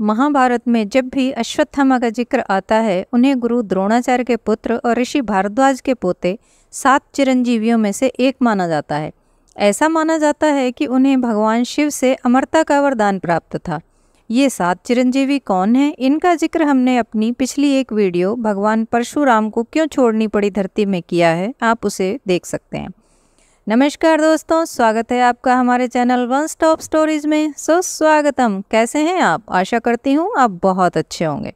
महाभारत में जब भी अश्वत्थामा का जिक्र आता है उन्हें गुरु द्रोणाचार्य के पुत्र और ऋषि भारद्वाज के पोते सात चिरंजीवियों में से एक माना जाता है ऐसा माना जाता है कि उन्हें भगवान शिव से अमरता का वरदान प्राप्त था ये सात चिरंजीवी कौन हैं इनका जिक्र हमने अपनी पिछली एक वीडियो भगवान परशुराम को क्यों छोड़नी पड़ी धरती में किया है आप उसे देख सकते हैं नमस्कार दोस्तों स्वागत है आपका हमारे चैनल वन स्टॉप स्टोरीज में सो स्वागतम कैसे हैं आप आशा करती हूँ आप बहुत अच्छे होंगे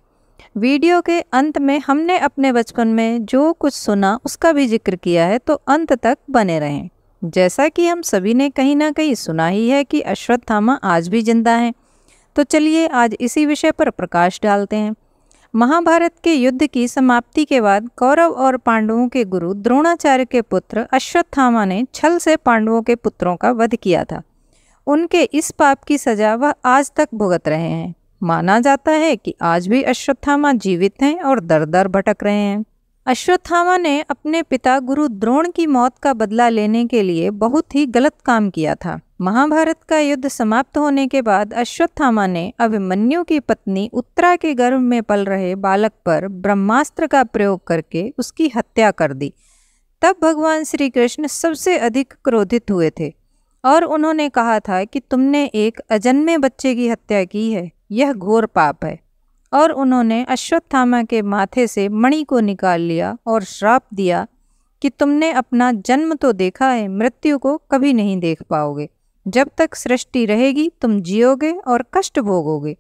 वीडियो के अंत में हमने अपने बचपन में जो कुछ सुना उसका भी जिक्र किया है तो अंत तक बने रहें जैसा कि हम सभी ने कहीं ना कहीं सुना ही है कि अश्वत्थामा आज भी जिंदा हैं तो चलिए आज इसी विषय पर प्रकाश डालते हैं महाभारत के युद्ध की समाप्ति के बाद कौरव और पांडवों के गुरु द्रोणाचार्य के पुत्र अश्वत्थामा ने छल से पांडवों के पुत्रों का वध किया था उनके इस पाप की सजा वह आज तक भुगत रहे हैं माना जाता है कि आज भी अश्वत्थामा जीवित हैं और दर दर भटक रहे हैं अश्वत्थामा ने अपने पिता गुरु द्रोण की मौत का बदला लेने के लिए बहुत ही गलत काम किया था महाभारत का युद्ध समाप्त होने के बाद अश्वत्थामा ने अभिमन्यु की पत्नी उत्तरा के गर्भ में पल रहे बालक पर ब्रह्मास्त्र का प्रयोग करके उसकी हत्या कर दी तब भगवान श्री कृष्ण सबसे अधिक क्रोधित हुए थे और उन्होंने कहा था कि तुमने एक अजन्मे बच्चे की हत्या की है यह घोर पाप है और उन्होंने अश्वत्थामा के माथे से मणि को निकाल लिया और श्राप दिया कि तुमने अपना जन्म तो देखा है मृत्यु को कभी नहीं देख पाओगे जब तक सृष्टि रहेगी तुम जियोगे और कष्ट भोगोगे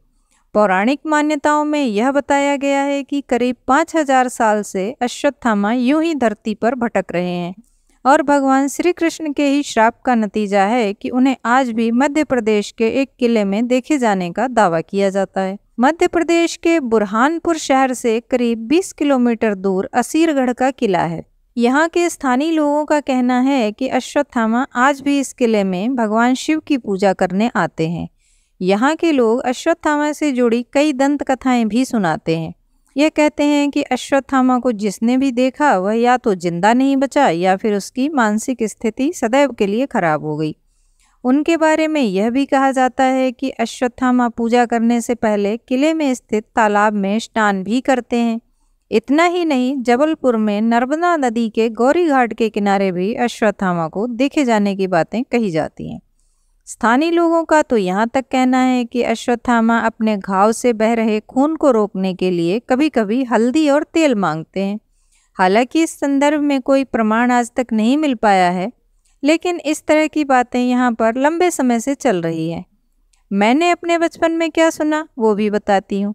पौराणिक मान्यताओं में यह बताया गया है कि करीब पाँच हजार साल से अश्वत्थामा यूं ही धरती पर भटक रहे हैं और भगवान श्री कृष्ण के ही श्राप का नतीजा है कि उन्हें आज भी मध्य प्रदेश के एक किले में देखे जाने का दावा किया जाता है मध्य प्रदेश के बुरहानपुर शहर से करीब 20 किलोमीटर दूर असीरगढ़ का किला है यहाँ के स्थानीय लोगों का कहना है कि अश्वत्थामा आज भी इस किले में भगवान शिव की पूजा करने आते हैं यहाँ के लोग अश्वत्थामा से जुड़ी कई दंत कथाएं भी सुनाते हैं यह कहते हैं कि अश्वत्थामा को जिसने भी देखा वह या तो जिंदा नहीं बचा या फिर उसकी मानसिक स्थिति सदैव के लिए खराब हो गई उनके बारे में यह भी कहा जाता है कि अश्वत्थामा पूजा करने से पहले किले में स्थित तालाब में स्नान भी करते हैं इतना ही नहीं जबलपुर में नर्मदा नदी के गौरी घाट के किनारे भी अश्वत्थामा को देखे जाने की बातें कही जाती हैं स्थानीय लोगों का तो यहाँ तक कहना है कि अश्वत्थामा अपने घाव से बह रहे खून को रोकने के लिए कभी कभी हल्दी और तेल मांगते हैं हालांकि इस संदर्भ में कोई प्रमाण आज तक नहीं मिल पाया है लेकिन इस तरह की बातें यहाँ पर लंबे समय से चल रही है मैंने अपने बचपन में क्या सुना वो भी बताती हूँ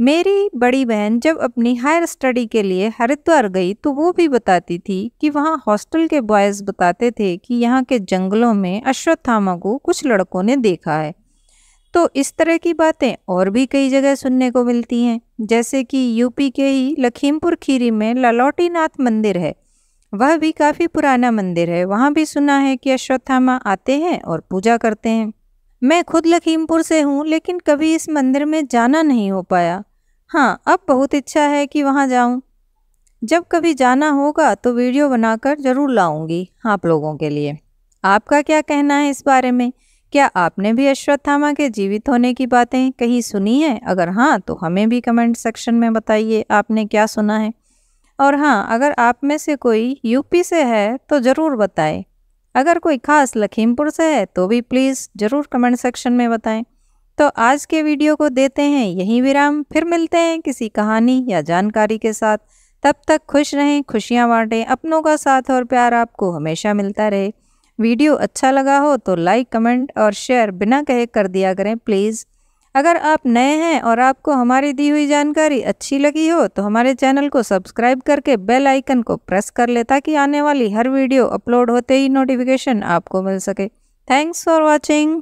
मेरी बड़ी बहन जब अपनी हायर स्टडी के लिए हरिद्वार गई तो वो भी बताती थी कि वहाँ हॉस्टल के बॉयज़ बताते थे कि यहाँ के जंगलों में अश्वत्थामा को कुछ लड़कों ने देखा है तो इस तरह की बातें और भी कई जगह सुनने को मिलती हैं जैसे कि यूपी के ही लखीमपुर खीरी में नाथ मंदिर है वह भी काफ़ी पुराना मंदिर है वहाँ भी सुना है कि अश्वत्थामा आते हैं और पूजा करते हैं मैं खुद लखीमपुर से हूँ लेकिन कभी इस मंदिर में जाना नहीं हो पाया हाँ अब बहुत इच्छा है कि वहाँ जाऊँ जब कभी जाना होगा तो वीडियो बनाकर ज़रूर लाऊंगी आप लोगों के लिए आपका क्या कहना है इस बारे में क्या आपने भी अश्वत्थामा के जीवित होने की बातें कहीं सुनी हैं अगर हाँ तो हमें भी कमेंट सेक्शन में बताइए आपने क्या सुना है और हाँ अगर आप में से कोई यूपी से है तो ज़रूर बताएं अगर कोई खास लखीमपुर से है तो भी प्लीज़ ज़रूर कमेंट सेक्शन में बताएं तो आज के वीडियो को देते हैं यहीं विराम फिर मिलते हैं किसी कहानी या जानकारी के साथ तब तक खुश रहें खुशियाँ बांटें अपनों का साथ और प्यार आपको हमेशा मिलता रहे वीडियो अच्छा लगा हो तो लाइक कमेंट और शेयर बिना कहे कर दिया करें प्लीज़ अगर आप नए हैं और आपको हमारी दी हुई जानकारी अच्छी लगी हो तो हमारे चैनल को सब्सक्राइब करके बेल आइकन को प्रेस कर ले ताकि आने वाली हर वीडियो अपलोड होते ही नोटिफिकेशन आपको मिल सके थैंक्स फॉर वॉचिंग